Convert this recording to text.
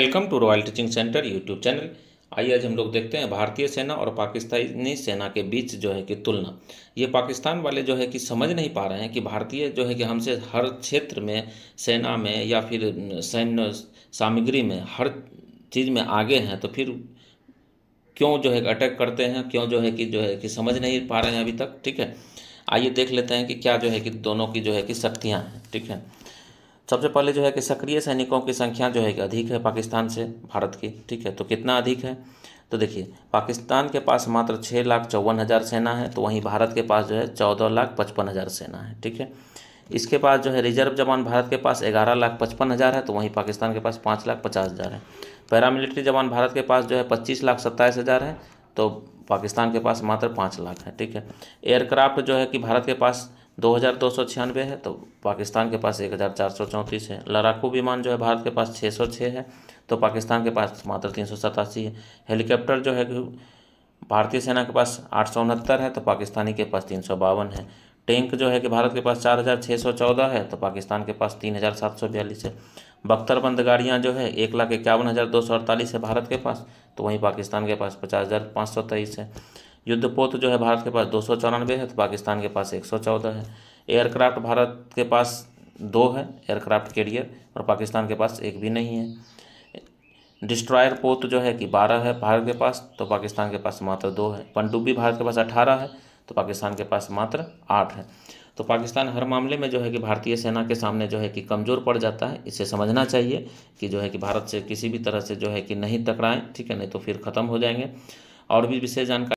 welcome to Royal Teaching Centre YouTube channel आइए आज हम लोग देखते हैं भारतीय सेना और पाकिस्तानी सेना के बीच जो है कि तुलना ये पाकिस्तान वाले जो है कि समझ नहीं पा रहे हैं कि भारतीय जो है कि हमसे हर क्षेत्र में सेना में या फिर सैन्य सामग्री में हर चीज़ में आगे हैं तो फिर क्यों जो है अटैक करते हैं क्यों जो है कि जो है कि समझ नहीं पा रहे हैं अभी तक ठीक है आइए देख लेते हैं कि क्या जो है कि दोनों की जो है कि शक्तियाँ हैं ठीक है सबसे पहले जो है कि सक्रिय सैनिकों की संख्या जो है कि अधिक है पाकिस्तान से भारत की ठीक है तो कितना अधिक है तो देखिए पाकिस्तान के पास मात्र छः लाख चौवन हज़ार सेना है तो वहीं भारत के पास जो है चौदह लाख पचपन हज़ार सेना है ठीक है इसके पास जो है रिजर्व जवान भारत के पास ग्यारह लाख पचपन हज़ार है तो वहीं पाकिस्तान के पास पाँच लाख पचास हज़ार है पैरामिलिट्री जवान भारत के पास जो है पच्चीस लाख सत्ताईस हज़ार है तो पाकिस्तान के पास मात्र पाँच लाख है ठीक है एयरक्राफ्ट जो है कि भारत के पास दो हज़ार दो सौ छियानवे है तो पाकिस्तान के पास एक हज़ार चार सौ चौंतीस है लड़ाकू विमान जो है भारत के पास छः सौ छः है तो पाकिस्तान के पास मात्र तीन सौ सतासी है हेलीकॉप्टर जो है भारतीय सेना के पास आठ सौ उनहत्तर है तो पाकिस्तानी के पास तीन सौ बावन है टैंक जो है कि भारत के पास चार हज़ार छः सौ चौदह है तो पाकिस्तान के पास तीन हज़ार सात सौ बयालीस है बख्तरबंद गाड़ियाँ जो है एक लाख इक्यावन हज़ार दो सौ अड़तालीस है भारत के पास तो वहीं पाकिस्तान के पास पचास हज़ार पाँच सौ तेईस है युद्धपोत जो है भारत के पास दो सौ चौरानवे है तो पाकिस्तान के पास एक सौ चौदह है एयरक्राफ्ट भारत के पास दो है एयरक्राफ्ट कैरियर और पाकिस्तान के पास एक भी नहीं है डिस्ट्रॉयर पोत जो है कि बारह है भारत के पास तो पाकिस्तान के पास मात्र दो है पनडुब्बी भारत के पास अठारह है तो पाकिस्तान के पास मात्र आठ है तो पाकिस्तान हर मामले में जो है कि भारतीय सेना के सामने जो है कि कमज़ोर पड़ जाता है इसे समझना चाहिए कि जो है कि भारत से किसी भी तरह से जो है कि नहीं टकराएं ठीक है नहीं तो फिर ख़त्म हो जाएंगे और भी विशेष जानकारी